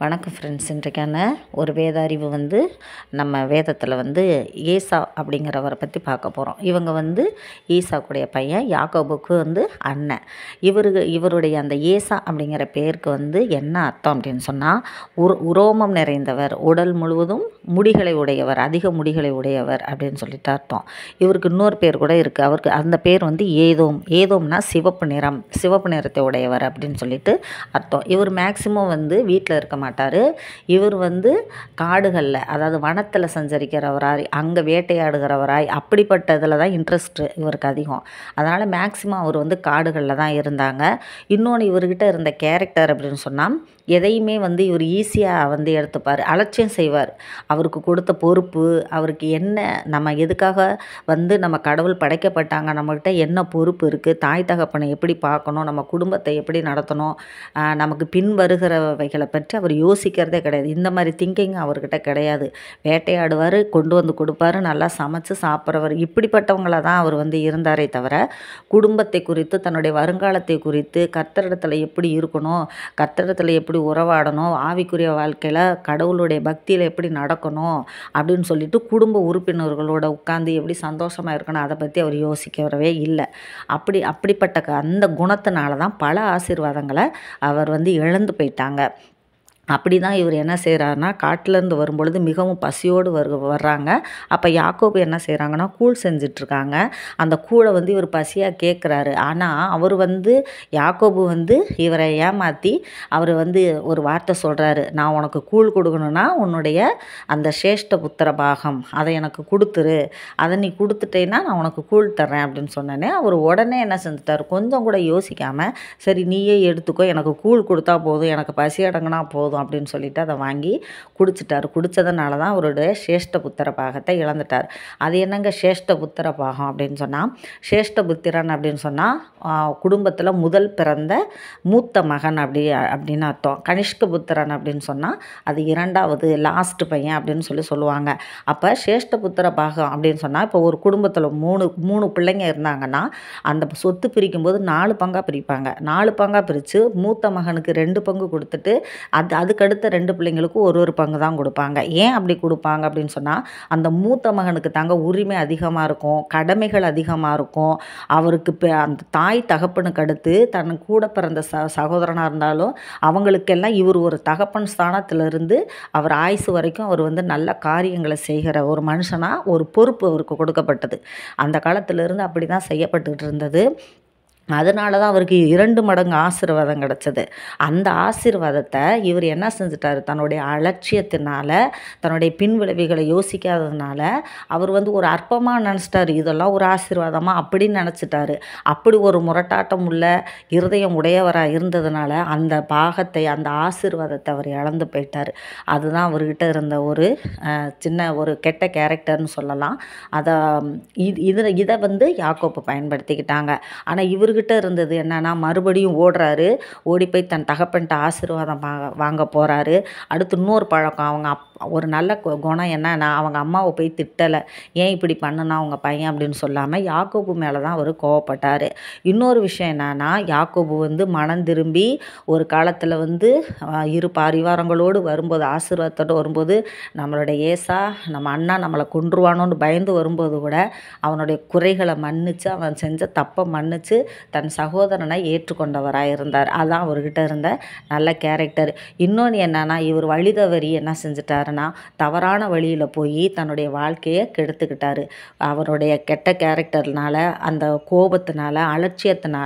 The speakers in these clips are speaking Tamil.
வணக்கம் ஃப்ரெண்ட்ஸ் இன்றைக்கான ஒரு வேத அறிவு வந்து நம்ம வேதத்தில் வந்து ஈசா அப்படிங்கிறவரை பற்றி பார்க்க போகிறோம் இவங்க வந்து கூடிய பையன் யாகோபுக்கு வந்து அண்ணன் இவருக்கு இவருடைய அந்த ஏசா அப்படிங்கிற பேருக்கு வந்து என்ன அர்த்தம் அப்படின்னு சொன்னால் உரு உரோமம் நிறைந்தவர் உடல் முழுவதும் முடிகளை உடையவர் அதிக முடிகளை உடையவர் அப்படின்னு சொல்லிட்டு அர்த்தம் இவருக்கு இன்னொரு பேர் கூட இருக்குது அவருக்கு அந்த பேர் வந்து ஏதோம் ஏதோம்னா சிவப்பு நிறம் சிவப்பு நிறத்தை உடையவர் அப்படின்னு சொல்லிட்டு அர்த்தம் இவர் மேக்சிமம் வந்து வீட்டில் இருக்க மாட்டார் இவர் வந்து காடுகளில் அதாவது வனத்தில் சஞ்சரிக்கிறவராய் அங்கே வேட்டையாடுகிறவராய் அப்படிப்பட்ட தான் இன்ட்ரெஸ்ட்டு இவருக்கு அதிகம் அதனால் மேக்சிமம் அவர் வந்து காடுகளில் தான் இருந்தாங்க இன்னொன்று இவர்கிட்ட இருந்த கேரக்டர் அப்படின்னு சொன்னால் எதையுமே வந்து இவர் ஈஸியாக வந்து எடுத்துப்பார் அலட்சியம் செய்வார் அவருக்கு கொடுத்த பொறுப்பு அவருக்கு என்ன நம்ம எதுக்காக வந்து நம்ம கடவுள் படைக்கப்பட்டாங்க நம்மக்கிட்ட என்ன பொறுப்பு இருக்குது தாய் தகப்பனை எப்படி பார்க்கணும் நம்ம குடும்பத்தை எப்படி நடத்தணும் நமக்கு பின் வருகிறவைகளை பற்றி அவர் யோசிக்கிறதே கிடையாது இந்த மாதிரி திங்கிங் அவர்கிட்ட கிடையாது வேட்டையாடுவார் கொண்டு வந்து கொடுப்பாரு நல்லா சமைச்சு சாப்பிட்றவர் இப்படிப்பட்டவங்கள தான் அவர் வந்து இருந்தாரே தவிர குடும்பத்தை குறித்து தன்னுடைய வருங்காலத்தை குறித்து கர்த்தரிடத்தில் எப்படி இருக்கணும் கர்த்தரிடத்தில் எப்படி உறவாடணும் ஆவிக்குரிய வாழ்க்கையில் கடவுளுடைய பக்தியில் எப்படி நடக்கணும் அப்படின்னு சொல்லிட்டு குடும்ப உறுப்பினர்களோட உட்காந்து எப்படி சந்தோஷமாக இருக்கணும் அதை பற்றி அவர் யோசிக்கிறவே இல்லை அப்படி அப்படிப்பட்ட அந்த குணத்தினால தான் பல ஆசீர்வாதங்களை அவர் வந்து இழந்து போயிட்டாங்க அப்படி தான் இவர் என்ன செய்கிறாருன்னா காட்டிலேருந்து வரும்பொழுது மிகவும் பசியோடு வரு வர்றாங்க அப்போ யாக்கோபு என்ன செய்கிறாங்கன்னா கூழ் செஞ்சிட்ருக்காங்க அந்த கூழை வந்து இவர் பசியாக கேட்குறாரு ஆனால் அவர் வந்து யாக்கோபு வந்து இவரை ஏமாற்றி அவர் வந்து ஒரு வார்த்தை சொல்கிறாரு நான் உனக்கு கூழ் கொடுக்கணும்னா உன்னுடைய அந்த சிரேஷ்ட புத்திர பாகம் அதை எனக்கு கொடுத்துரு அதை நீ கொடுத்துட்டேன்னா நான் உனக்கு கூழ் தர்றேன் அப்படின்னு சொன்னேன்னே அவர் உடனே என்ன செஞ்சுட்டார் கொஞ்சம் கூட யோசிக்காமல் சரி நீயே எடுத்துக்கோ எனக்கு கூழ் கொடுத்தா போதும் எனக்கு பசி அடங்கினா போதும் போதும் அப்படின்னு சொல்லிட்டு அதை வாங்கி குடிச்சிட்டார் குடித்ததுனால தான் அவருடைய சேஷ்ட புத்திர பாகத்தை இழந்துட்டார் அது என்னங்க சேஷ்ட புத்திர பாகம் அப்படின்னு சொன்னால் சேஷ்ட புத்திரன் அப்படின்னு சொன்னால் குடும்பத்தில் முதல் பிறந்த மூத்த மகன் அப்படி அப்படின்னு அர்த்தம் கனிஷ்க புத்திரன் அப்படின்னு சொன்னால் அது இரண்டாவது லாஸ்ட் பையன் அப்படின்னு சொல்லி சொல்லுவாங்க அப்போ சேஷ்ட புத்திர பாகம் அப்படின்னு சொன்னால் இப்போ ஒரு குடும்பத்தில் மூணு மூணு பிள்ளைங்க இருந்தாங்கன்னா அந்த சொத்து பிரிக்கும்போது நாலு பங்காக பிரிப்பாங்க நாலு பங்காக பிரித்து மூத்த மகனுக்கு ரெண்டு பங்கு கொடுத்துட்டு அது அதுக்கடுத்த ரெண்டு பிள்ளைங்களுக்கும் ஒரு ஒரு பங்கு தான் கொடுப்பாங்க ஏன் அப்படி கொடுப்பாங்க அப்படின்னு சொன்னால் அந்த மூத்த மகனுக்கு தாங்க உரிமை அதிகமாக இருக்கும் கடமைகள் அதிகமாக இருக்கும் அவருக்கு அந்த தாய் தகப்பனுக்கு அடுத்து தன் கூட பிறந்த ச சகோதரனாக இருந்தாலும் அவங்களுக்கெல்லாம் இவர் ஒரு தகப்பன் ஸ்தானத்திலிருந்து அவர் ஆயுசு வரைக்கும் அவர் வந்து நல்ல காரியங்களை செய்கிற ஒரு மனுஷனாக ஒரு பொறுப்பு அவருக்கு கொடுக்கப்பட்டது அந்த காலத்திலிருந்து அப்படி தான் செய்யப்பட்டுக்கிட்டு இருந்தது அதனால தான் அவருக்கு இரண்டு மடங்கு ஆசீர்வாதம் கிடச்சிது அந்த ஆசீர்வாதத்தை இவர் என்ன செஞ்சிட்டார் தன்னுடைய அலட்சியத்தினால் தன்னுடைய பின்விளைவுகளை யோசிக்காததுனால அவர் வந்து ஒரு அற்பமாக நினச்சிட்டார் இதெல்லாம் ஒரு ஆசீர்வாதமாக அப்படின்னு நினச்சிட்டாரு அப்படி ஒரு முரட்டாட்டம் உள்ள இருதயம் உடையவராக இருந்ததுனால அந்த பாகத்தை அந்த ஆசீர்வாதத்தை அவர் இழந்து போயிட்டார் அதுதான் அவர்கிட்ட இருந்த ஒரு சின்ன ஒரு கெட்ட கேரக்டர்னு சொல்லலாம் அதை இது இதை வந்து யாக்கோப்பு பயன்படுத்திக்கிட்டாங்க ஆனால் இவர் இவர்கிட்ட இருந்தது என்னன்னா மறுபடியும் ஓடுறாரு ஓடி போய் தன் தகப்பன்ட்ட ஆசீர்வாதம் வாங்க வாங்க போகிறாரு அடுத்து இன்னொரு பழக்கம் அவங்க அப் ஒரு நல்ல குணம் என்னன்னா அவங்க அம்மாவை போய் திட்டலை ஏன் இப்படி பண்ணனா அவங்க பையன் அப்படின்னு சொல்லாமல் யாக்கோபு மேலே தான் அவர் கோவப்பட்டார் இன்னொரு விஷயம் என்னன்னா யாக்கோபு வந்து மனம் திரும்பி ஒரு காலத்தில் வந்து இரு பரிவாரங்களோடு வரும்போது ஆசீர்வாதத்தோடு வரும்போது நம்மளுடைய ஏசா நம்ம அண்ணா நம்மளை கொன்றுவானோன்னு பயந்து வரும்போது கூட அவனுடைய குறைகளை மன்னித்து அவன் செஞ்ச தப்பை மன்னித்து தன் சகோதரனை ஏற்றுக்கொண்டவராக இருந்தார் அதான் அவர்கிட்ட இருந்த நல்ல கேரக்டர் இன்னொன்று என்னன்னா இவர் வழிதவரி என்ன செஞ்சிட்டாரு ஆனால் தவறான வழியில் போய் தன்னுடைய வாழ்க்கையை கெடுத்துக்கிட்டார் அவருடைய கெட்ட கேரக்டர்னால் அந்த கோபத்தினால அலட்சியத்தினால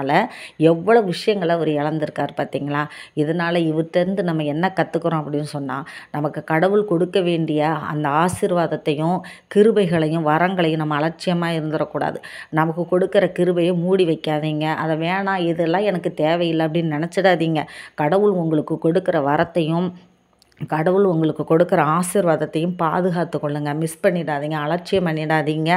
எவ்வளோ விஷயங்களை அவர் இழந்திருக்கார் பார்த்திங்களா இதனால் இவர்கிட்டருந்து நம்ம என்ன கற்றுக்குறோம் அப்படின்னு சொன்னால் நமக்கு கடவுள் கொடுக்க வேண்டிய அந்த ஆசிர்வாதத்தையும் கிருபைகளையும் வரங்களையும் நம்ம அலட்சியமாக இருந்துடக்கூடாது நமக்கு கொடுக்குற கிருபையை மூடி வைக்காதீங்க அதை வேணாம் இதெல்லாம் எனக்கு தேவையில்லை அப்படின்னு நினச்சிடாதீங்க கடவுள் உங்களுக்கு கொடுக்குற வரத்தையும் கடவுள் உங்களுக்கு கொடுக்குற ஆசிர்வாதத்தையும் பாதுகாத்து கொள்ளுங்க மிஸ் பண்ணிடாதீங்க அலட்சியம் பண்ணிடாதீங்க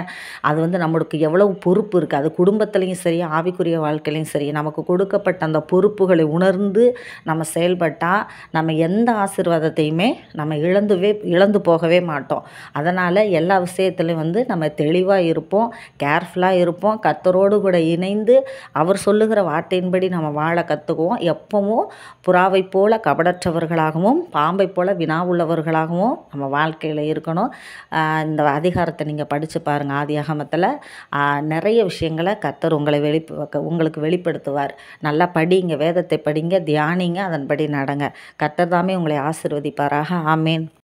அது வந்து நம்மளுக்கு எவ்வளவு பொறுப்பு இருக்குது அது குடும்பத்துலேயும் சரி ஆவிக்குரிய வாழ்க்கையிலையும் சரி நமக்கு கொடுக்கப்பட்ட அந்த பொறுப்புகளை உணர்ந்து நம்ம செயல்பட்டால் நம்ம எந்த ஆசிர்வாதத்தையுமே நம்ம இழந்துவே இழந்து போகவே மாட்டோம் அதனால் எல்லா விஷயத்துலையும் வந்து நம்ம தெளிவாக இருப்போம் கேர்ஃபுல்லாக இருப்போம் கத்தரோடு கூட இணைந்து அவர் சொல்லுகிற வார்த்தையின்படி நம்ம வாழ கற்றுக்குவோம் எப்பவும் புறாவை போல கபடற்றவர்களாகவும் பாம்பை போல் வினா உள்ளவர்களாகவும் நம்ம வாழ்க்கையில் இருக்கணும் இந்த அதிகாரத்தை நீங்கள் படித்து பாருங்கள் ஆதி அகமத்தில் நிறைய விஷயங்களை கத்தர் உங்களை வெளி உங்களுக்கு வெளிப்படுத்துவார் நல்லா படிங்க வேதத்தை படிங்க தியானிங்க அதன்படி நடங்க கத்தர் தாமே உங்களை ஆசிர்வதிப்பாராக ஆமேன்